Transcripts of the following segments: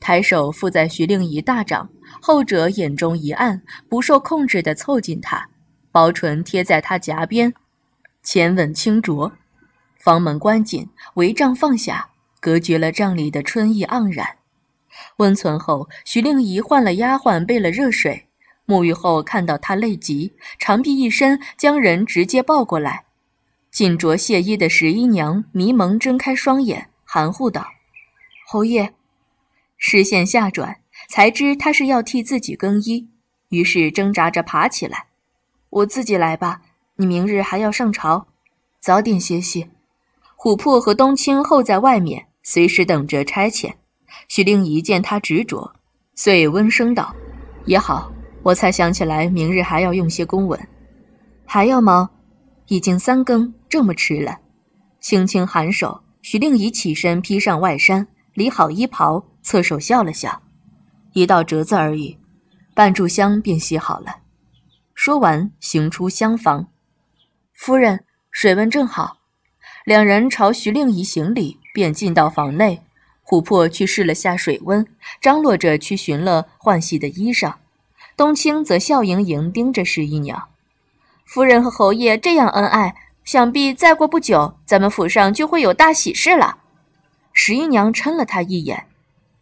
抬手覆在徐令宜大掌，后者眼中一暗，不受控制地凑近他，薄唇贴在他颊边，浅吻轻啄。房门关紧，帷帐放下，隔绝了帐里的春意盎然。温存后，徐令宜换了丫鬟备了热水，沐浴后看到他累极，长臂一伸，将人直接抱过来。紧着亵衣的十一娘迷蒙睁开双眼，含糊道：“侯爷。”视线下转，才知他是要替自己更衣，于是挣扎着爬起来。我自己来吧，你明日还要上朝，早点歇息。琥珀和冬青候在外面，随时等着差遣。徐令宜见他执着，遂温声道：“也好，我才想起来，明日还要用些公文，还要吗？已经三更，这么迟了。”轻轻颔首，徐令宜起身披上外衫，理好衣袍。侧手笑了笑，一道折子而已，半炷香便洗好了。说完，行出厢房。夫人，水温正好。两人朝徐令仪行礼，便进到房内。琥珀去试了下水温，张罗着去寻了换洗的衣裳。冬青则笑盈盈盯着十一娘：“夫人和侯爷这样恩爱，想必再过不久，咱们府上就会有大喜事了。”十一娘嗔了他一眼。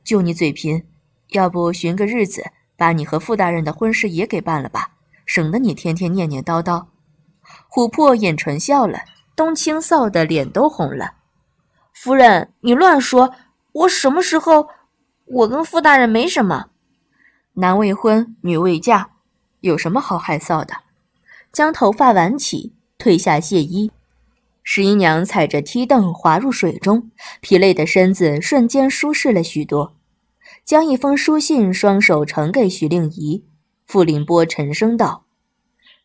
就你嘴贫，要不寻个日子，把你和傅大人的婚事也给办了吧，省得你天天念念叨叨。琥珀眼唇笑了，冬青臊得脸都红了。夫人，你乱说，我什么时候，我跟傅大人没什么，男未婚女未嫁，有什么好害臊的？将头发挽起，褪下亵衣。十一娘踩着梯凳滑入水中，疲累的身子瞬间舒适了许多。将一封书信双手呈给徐令宜，傅林波沉声道：“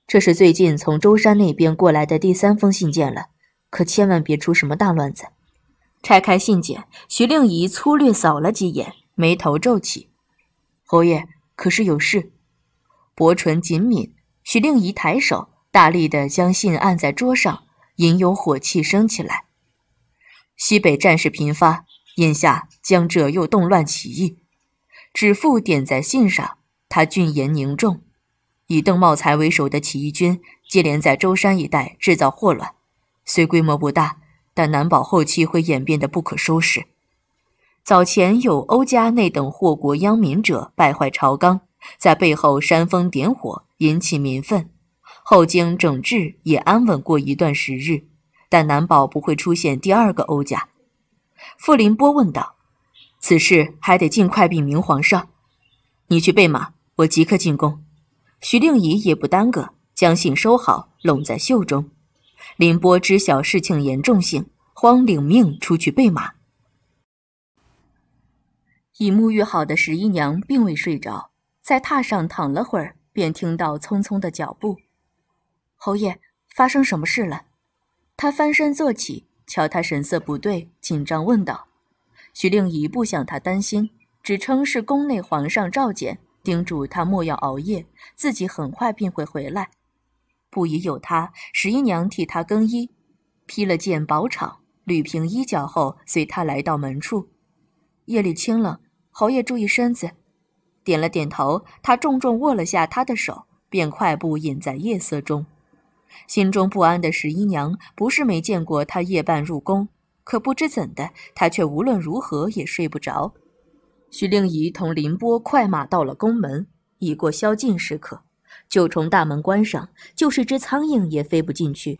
这是最近从舟山那边过来的第三封信件了，可千万别出什么大乱子。”拆开信件，徐令宜粗略扫了几眼，眉头皱起：“侯爷可是有事？”薄唇紧抿，徐令宜抬手大力地将信按在桌上。隐有火气升起来。西北战事频发，眼下江浙又动乱起义。指腹点在信上，他俊颜凝重。以邓茂才为首的起义军接连在舟山一带制造祸乱，虽规模不大，但难保后期会演变得不可收拾。早前有欧家内等祸国殃民者败坏朝纲，在背后煽风点火，引起民愤。后经整治，也安稳过一段时日，但难保不会出现第二个欧家。傅林波问道：“此事还得尽快禀明皇上。”你去备马，我即刻进宫。徐令仪也不耽搁，将信收好，拢在袖中。林波知晓事情严重性，慌领命出去备马。已沐浴好的十一娘并未睡着，在榻上躺了会儿，便听到匆匆的脚步。侯爷，发生什么事了？他翻身坐起，瞧他神色不对，紧张问道。徐令宜不想他担心，只称是宫内皇上召见，叮嘱他莫要熬夜，自己很快便会回来。不疑有他，十一娘替他更衣，披了件薄氅，捋平衣角后，随他来到门处。夜里清冷，侯爷注意身子。点了点头，他重重握了下他的手，便快步隐在夜色中。心中不安的十一娘，不是没见过他夜半入宫，可不知怎的，他却无论如何也睡不着。徐令宜同林波快马到了宫门，已过宵禁时刻，九重大门关上，就是只苍蝇也飞不进去。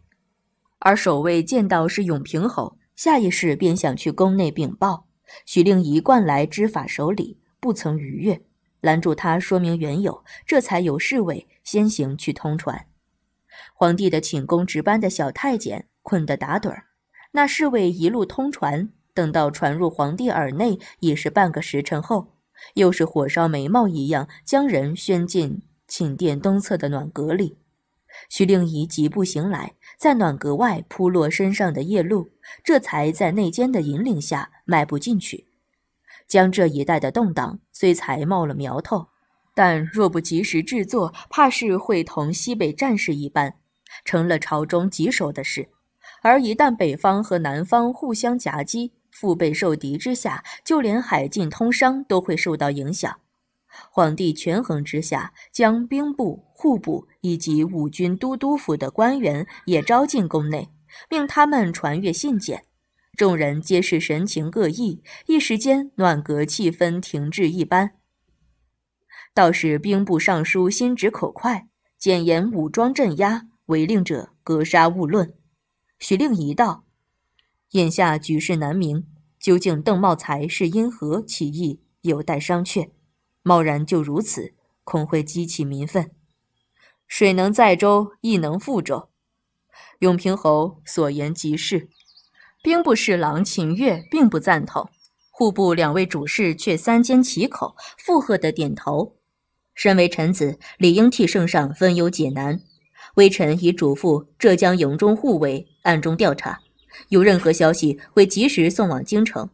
而守卫见到是永平侯，下意识便想去宫内禀报。徐令宜惯来知法守礼，不曾逾越，拦住他说明缘由，这才有侍卫先行去通传。皇帝的寝宫值班的小太监困得打盹儿，那侍卫一路通传，等到传入皇帝耳内，已是半个时辰后。又是火烧眉毛一样，将人宣进寝殿东侧的暖阁里。徐令宜急步行来，在暖阁外铺落身上的夜露，这才在内监的引领下迈步进去。江浙一带的动荡，虽才冒了苗头。但若不及时制作，怕是会同西北战事一般，成了朝中棘手的事。而一旦北方和南方互相夹击，腹背受敌之下，就连海禁通商都会受到影响。皇帝权衡之下，将兵部、户部以及五军都督府的官员也招进宫内，命他们传阅信件。众人皆是神情各异，一时间暖阁气氛停滞一般。倒是兵部尚书心直口快，简言武装镇压违令者，格杀勿论。徐令宜道：“眼下局势难明，究竟邓茂才是因何起义，有待商榷。贸然就如此，恐会激起民愤。水能载舟，亦能覆舟。永平侯所言极是。”兵部侍郎秦月并不赞同，户部两位主事却三缄其口，附和的点头。身为臣子，理应替圣上分忧解难。微臣已嘱咐浙江营中护卫暗中调查，有任何消息会及时送往京城。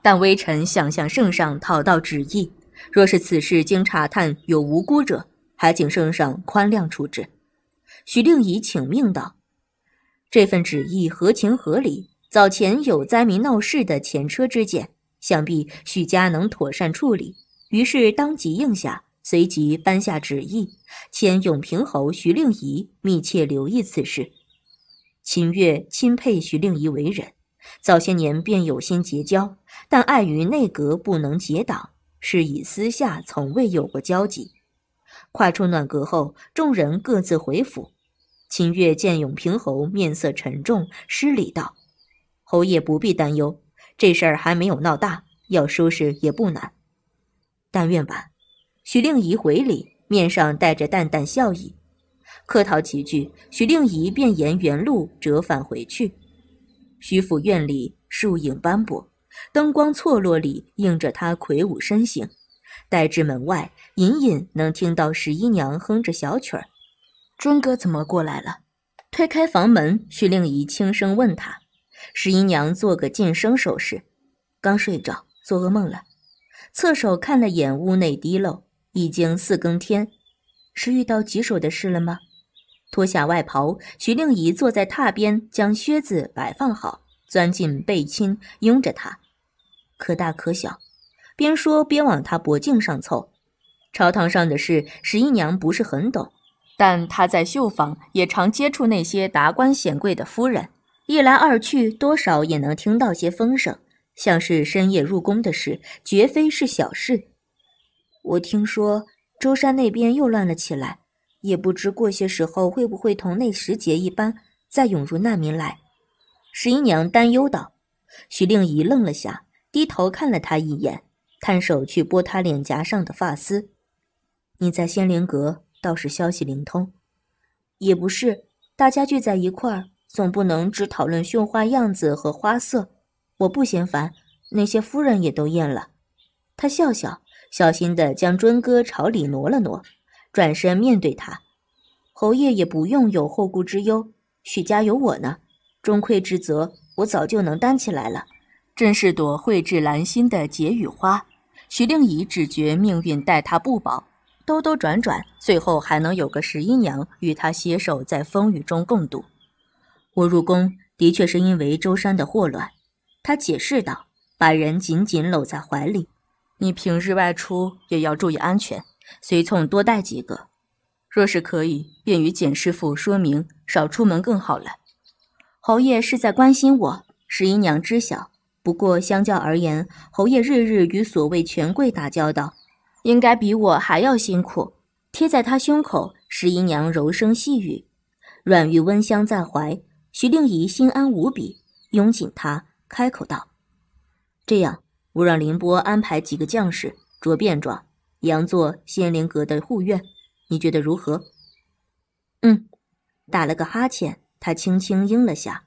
但微臣想向圣上讨到旨意，若是此事经查探有无辜者，还请圣上宽谅处置。许令宜请命道：“这份旨意合情合理，早前有灾民闹事的前车之鉴，想必许家能妥善处理。”于是当即应下。随即颁下旨意，遣永平侯徐令宜密切留意此事。秦月钦佩徐令宜为人，早些年便有心结交，但碍于内阁不能结党，是以私下从未有过交集。跨出暖阁后，众人各自回府。秦月见永平侯面色沉重，失礼道：“侯爷不必担忧，这事儿还没有闹大，要收拾也不难。但愿吧。”徐令宜回礼，面上带着淡淡笑意，客套几句，徐令宜便沿原路折返回去。徐府院里树影斑驳，灯光错落里映着他魁梧身形。待至门外，隐隐能听到十一娘哼着小曲儿。谆哥怎么过来了？推开房门，徐令宜轻声问他。十一娘做个噤声手势，刚睡着，做噩梦了。侧手看了眼屋内滴漏。已经四更天，是遇到棘手的事了吗？脱下外袍，徐令宜坐在榻边，将靴子摆放好，钻进被亲，拥着他，可大可小。边说边往他脖颈上凑。朝堂上的事，十一娘不是很懂，但她在绣坊也常接触那些达官显贵的夫人，一来二去，多少也能听到些风声。像是深夜入宫的事，绝非是小事。我听说舟山那边又乱了起来，也不知过些时候会不会同那时节一般再涌入难民来。十一娘担忧道。徐令宜愣了下，低头看了他一眼，探手去拨他脸颊上的发丝。你在仙灵阁倒是消息灵通，也不是大家聚在一块儿，总不能只讨论绣花样子和花色。我不嫌烦，那些夫人也都厌了。她笑笑。小心地将谆哥朝里挪了挪，转身面对他，侯爷也不用有后顾之忧，许家有我呢，钟愧之责我早就能担起来了。真是朵蕙质兰心的解语花。徐令宜只觉命运待他不薄，兜兜转转，最后还能有个十一娘与他携手在风雨中共度。我入宫的确是因为舟山的祸乱，他解释道，把人紧紧搂在怀里。你平日外出也要注意安全，随从多带几个。若是可以，便与简师傅说明，少出门更好了。侯爷是在关心我，十一娘知晓。不过相较而言，侯爷日日与所谓权贵打交道，应该比我还要辛苦。贴在他胸口，十一娘柔声细语，软玉温香在怀，徐令宜心安无比，拥紧他，开口道：“这样。”我让凌波安排几个将士着便装，佯作仙灵阁的护院，你觉得如何？嗯，打了个哈欠，他轻轻应了下。